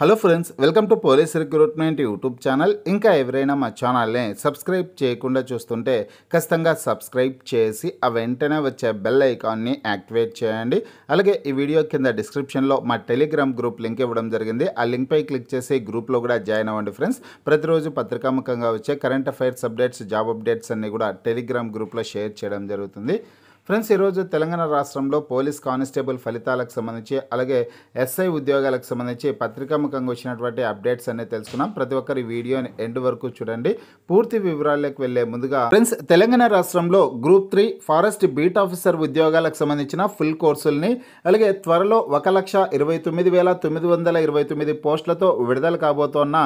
hello friends welcome to police recruitment YouTube channel ఇంకా ఎవరైనా మా ఛానల్ని సబ్స్క్రైబ్ చేయకుండా చూస్తుంటే ఖచ్చితంగా సబ్స్క్రైబ్ చేసి ఆ వెంటనే వచ్చే బెల్ ఐకాన్ని యాక్టివేట్ చేయండి అలాగే ఈ వీడియో కింద డిస్క్రిప్షన్లో మా టెలిగ్రామ్ గ్రూప్ లింక్ ఇవ్వడం జరిగింది ఆ లింక్పై క్లిక్ చేసి గ్రూప్లో కూడా జాయిన్ అవ్వండి ఫ్రెండ్స్ ప్రతిరోజు పత్రికాముఖంగా వచ్చే current affairs updates job updates అన్నీ కూడా టెలిగ్రామ్ గ్రూప్లో షేర్ చేయడం జరుగుతుంది ఫ్రెండ్స్ ఈరోజు తెలంగాణ రాష్ట్రంలో పోలీస్ కానిస్టేబుల్ ఫలితాలకు సంబంధించి అలాగే ఎస్ఐ ఉద్యోగాలకు సంబంధించి పత్రికాముఖంగా వచ్చినటువంటి అప్డేట్స్ అనేది తెలుసుకున్నాం ప్రతి ఒక్కరి వీడియోని ఎండ్ వరకు చూడండి పూర్తి వివరాల్లోకి వెళ్లే ముందుగా ఫ్రెండ్స్ తెలంగాణ రాష్ట్రంలో group three forest beat officer ఉద్యోగాలకు సంబంధించిన ఫుల్ కోర్సుల్ని అలాగే త్వరలో ఒక లక్ష ఇరవై తొమ్మిది వేల తొమ్మిది వందల ఇరవై తొమ్మిది పోస్టులతో విడుదల కాబోతోన్న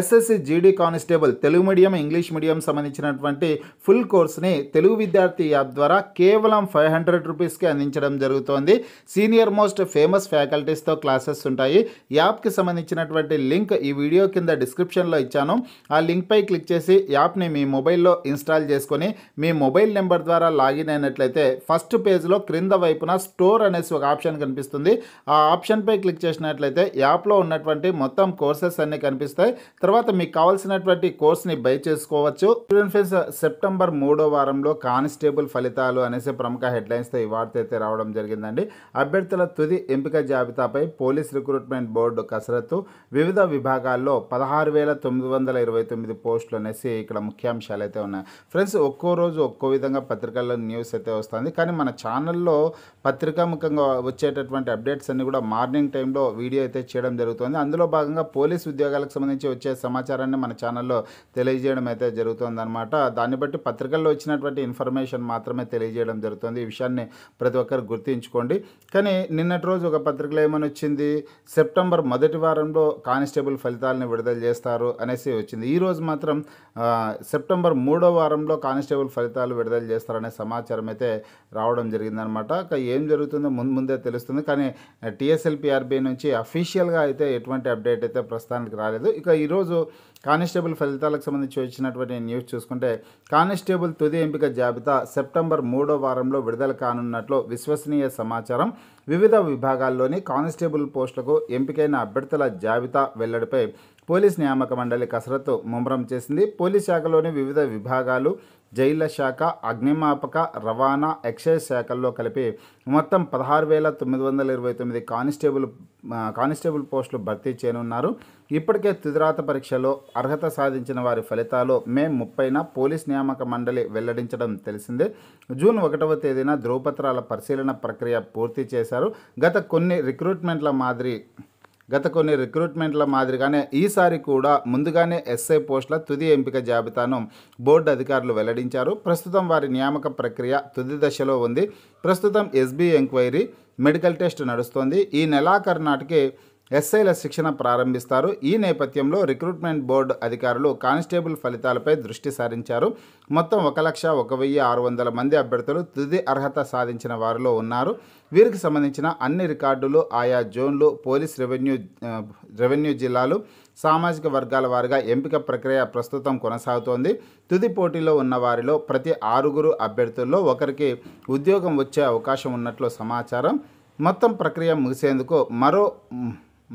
SSC GD constable Telugu medium English medium సంబంధించినటువంటి ఫుల్ కోర్సుని తెలుగు విద్యార్థి యాప్ ద్వారా కేవలం ఫైవ్ హండ్రెడ్ రూపీస్కి అందించడం జరుగుతోంది సీనియర్ మోస్ట్ ఫేమస్ ఫ్యాకల్టీస్తో క్లాసెస్ ఉంటాయి యాప్కి సంబంధించినటువంటి లింక్ ఈ వీడియో కింద డిస్క్రిప్షన్లో ఇచ్చాను ఆ లింక్పై క్లిక్ చేసి యాప్ని మీ మొబైల్లో ఇన్స్టాల్ చేసుకొని మీ మొబైల్ నెంబర్ ద్వారా లాగిన్ అయినట్లయితే ఫస్ట్ పేజ్లో క్రింద వైపున స్టోర్ అనేసి ఒక ఆప్షన్ కనిపిస్తుంది ఆ ఆప్షన్పై క్లిక్ చేసినట్లయితే యాప్లో ఉన్నటువంటి మొత్తం కోర్సెస్ అన్నీ కనిపిస్తాయి తర్వాత మీకు కావాల్సినటువంటి కోర్స్ని బై చేసుకోవచ్చు స్టూడెంట్ ఫ్రెండ్స్ సెప్టెంబర్ మూడో వారంలో కానిస్టేబుల్ ఫలితాలు అనేసి ప్రముఖ ప్రముఖ హెడ్లైన్స్తో ఈ వార్త అయితే రావడం జరిగిందండి అభ్యర్థుల తుది ఎంపిక జాబితాపై పోలీస్ రిక్రూట్మెంట్ బోర్డు కసరత్తు వివిధ విభాగాల్లో పదహారు వేల తొమ్మిది వందల ఇరవై తొమ్మిది పోస్టులు అనేసి ఇక్కడ ముఖ్యాంశాలు అయితే ఉన్నాయి ఫ్రెండ్స్ ఒక్కో రోజు ఒక్కో విధంగా పత్రికల్లో న్యూస్ అయితే వస్తుంది కానీ మన ఛానల్లో పత్రికాముఖంగా వచ్చేటటువంటి అప్డేట్స్ అన్ని కూడా మార్నింగ్ టైంలో వీడియో అయితే చేయడం జరుగుతుంది అందులో భాగంగా పోలీస్ ఉద్యోగాలకు సంబంధించి వచ్చే సమాచారాన్ని మన ఛానల్లో తెలియజేయడం అయితే జరుగుతుందన్నమాట దాన్ని బట్టి పత్రికల్లో వచ్చినటువంటి ఇన్ఫర్మేషన్ మాత్రమే తెలియజేయడం జరుగుతుంది జరుగుతుంది ఈ విషయాన్ని ప్రతి ఒక్కరు గుర్తించుకోండి కానీ నిన్నటి రోజు ఒక పత్రికలో ఏమని వచ్చింది సెప్టెంబర్ మొదటి వారంలో కానిస్టేబుల్ ఫలితాలను విడుదల చేస్తారు అనేసి వచ్చింది ఈరోజు మాత్రం సెప్టెంబర్ మూడో వారంలో కానిస్టేబుల్ ఫలితాలు విడుదల చేస్తారనే సమాచారం అయితే రావడం జరిగిందనమాట ఏం జరుగుతుందో ముందు ముందే తెలుస్తుంది కానీ టీఎస్ఎల్పిఆర్బి నుంచి అఫీషియల్గా అయితే ఎటువంటి అప్డేట్ అయితే ప్రస్తుతానికి రాలేదు ఇక ఈరోజు కానిస్టేబుల్ ఫలితాలకు సంబంధించి వచ్చినటువంటి న్యూస్ చూసుకుంటే కానిస్టేబుల్ తుది ఎంపిక జాబితా సెప్టెంబర్ మూడో వారంలో సమయంలో విడుదల కానున్నట్లు విశ్వసనీయ సమాచారం వివిధ విభాగాల్లోని కానిస్టేబుల్ పోస్టులకు ఎంపికైన అభ్యర్థుల జాబితా వెల్లడిపై పోలీస్ నియామక మండలి కసరత్తు ముమ్మరం చేసింది పోలీస్ శాఖలోని వివిధ విభాగాలు జైళ్ల శాఖ అగ్నిమాపక రవాణా ఎక్సైజ్ శాఖల్లో కలిపి మొత్తం పదహారు వేల తొమ్మిది వందల ఇరవై తొమ్మిది కానిస్టేబుల్ కానిస్టేబుల్ పోస్టులు భర్తీ చేయనున్నారు ఇప్పటికే తుదిరాత పరీక్షలో అర్హత సాధించిన వారి ఫలితాలు మే ముప్పైన పోలీస్ నియామక మండలి వెల్లడించడం తెలిసిందే జూన్ ఒకటవ తేదీన ధ్రువపత్రాల పరిశీలన ప్రక్రియ పూర్తి చేశారు గత కొన్ని రిక్రూట్మెంట్ల మాదిరి గత కొన్ని రిక్రూట్మెంట్ల మాదిరిగానే ఈసారి కూడా ముందుగానే ఎస్ఐ పోస్టుల తుది ఎంపిక జాబితాను బోర్డు అధికారులు వెల్లడించారు ప్రస్తుతం వారి నియామక ప్రక్రియ తుది దశలో ఉంది ప్రస్తుతం ఎస్బీ ఎంక్వైరీ మెడికల్ టెస్ట్ నడుస్తోంది ఈ నెలాఖరు నాటికి ఎస్ఐల శిక్షణ ప్రారంభిస్తారు ఈ నేపథ్యంలో రిక్రూట్మెంట్ బోర్డు అధికారులు కానిస్టేబుల్ ఫలితాలపై దృష్టి సారించారు మొత్తం ఒక లక్ష ఒక వెయ్యి ఆరు వందల మంది అభ్యర్థులు తుది అర్హత సాధించిన వారిలో ఉన్నారు వీరికి సంబంధించిన అన్ని రికార్డులు ఆయా జోన్లు పోలీస్ రెవెన్యూ రెవెన్యూ జిల్లాలు సామాజిక వర్గాల వారిగా ఎంపిక ప్రక్రియ ప్రస్తుతం కొనసాగుతోంది తుది పోటీలో ఉన్న వారిలో ప్రతి ఆరుగురు అభ్యర్థుల్లో ఒకరికి ఉద్యోగం వచ్చే అవకాశం ఉన్నట్లు సమాచారం మొత్తం ప్రక్రియ ముగిసేందుకు మరో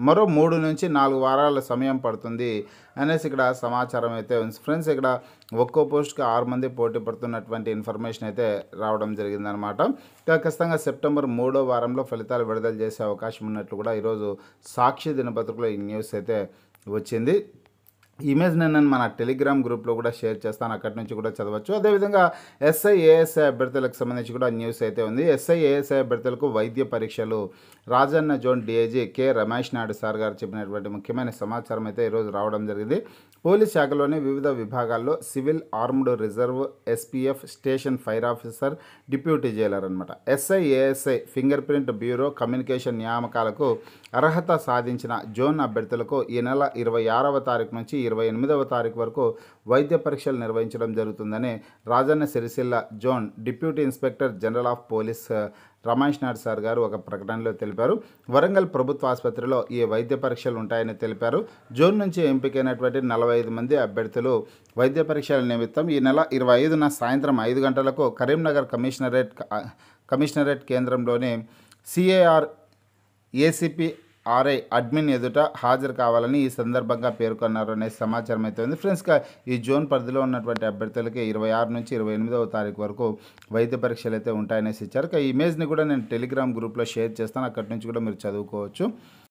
మరో మూడు నుంచి నాలుగు వారాల సమయం పడుతుంది అనేసి ఇక్కడ సమాచారం అయితే ఉంది ఫ్రెండ్స్ ఇక్కడ ఒక్కో పోస్ట్కి ఆరు మంది పోటీ పడుతున్నటువంటి ఇన్ఫర్మేషన్ అయితే రావడం జరిగిందనమాట ఇక ఖచ్చితంగా సెప్టెంబర్ మూడో వారంలో ఫలితాలు విడుదల చేసే అవకాశం ఉన్నట్లు కూడా ఈరోజు సాక్షి దినపత్రికలో ఈ న్యూస్ అయితే వచ్చింది ఇమేజ్ నేను మన టెలిగ్రామ్ గ్రూప్లో కూడా షేర్ చేస్తాను అక్కడి నుంచి కూడా చదవచ్చు అదేవిధంగా ఎస్ఐ అభ్యర్థులకు సంబంధించి కూడా న్యూస్ అయితే ఉంది ఎస్ఐ అభ్యర్థులకు వైద్య పరీక్షలు Rajanna zone DIG K Ramesh Naidu sir గారు చెప్పినటువంటి ముఖ్యమైన సమాచారం అయితే ఈరోజు రావడం జరిగింది పోలీస్ శాఖలోని వివిధ విభాగాల్లో civil armed reserve SPF station fire officer deputy jailer అనమాట SI ASI finger print bureau communication నియామకాలకు అర్హత సాధించిన జోన్ అభ్యర్థులకు ఈ నెల ఇరవై ఆరవ తారీఖు నుంచి ఇరవై ఎనిమిదవ తారీఖు వరకు వైద్య పరీక్షలు నిర్వహించడం జరుగుతుందని Rajanna Sircilla zone deputy inspector general of police Ramesh Nath sir గారు ఒక ప్రకటనలో తెలిపారు వరంగల్ ప్రభుత్వ ఆసుపత్రిలో ఈ వైద్య పరీక్షలు ఉంటాయని తెలిపారు జోన్ నుంచి ఎంపికైనటువంటి నలభై ఐదు మంది అభ్యర్థులు వైద్య పరీక్షల నిమిత్తం ఈ నెల ఇరవై ఐదున సాయంత్రం ఐదు గంటలకు కరీంనగర్ కమిషనరేట్ కమిషనరేట్ కేంద్రంలోని సిఏఆర్ ఏసీపీ ఆర్ఐ అడ్మిన్ ఎదుట హాజరు కావాలని ఈ సందర్భంగా పేర్కొన్నారు అనే సమాచారం అయితే ఉంది ఫ్రెండ్స్గా ఈ జోన్ పరిధిలో ఉన్నటువంటి అభ్యర్థులకి ఇరవై ఆరు నుంచి ఇరవై ఎనిమిదవ తారీఖు వరకు వైద్య పరీక్షలు అయితే ఉంటాయనేసి ఇచ్చారు ఈ ఇమేజ్ని కూడా నేను టెలిగ్రామ్ గ్రూప్లో షేర్ చేస్తాను అక్కడి నుంచి కూడా మీరు చదువుకోవచ్చు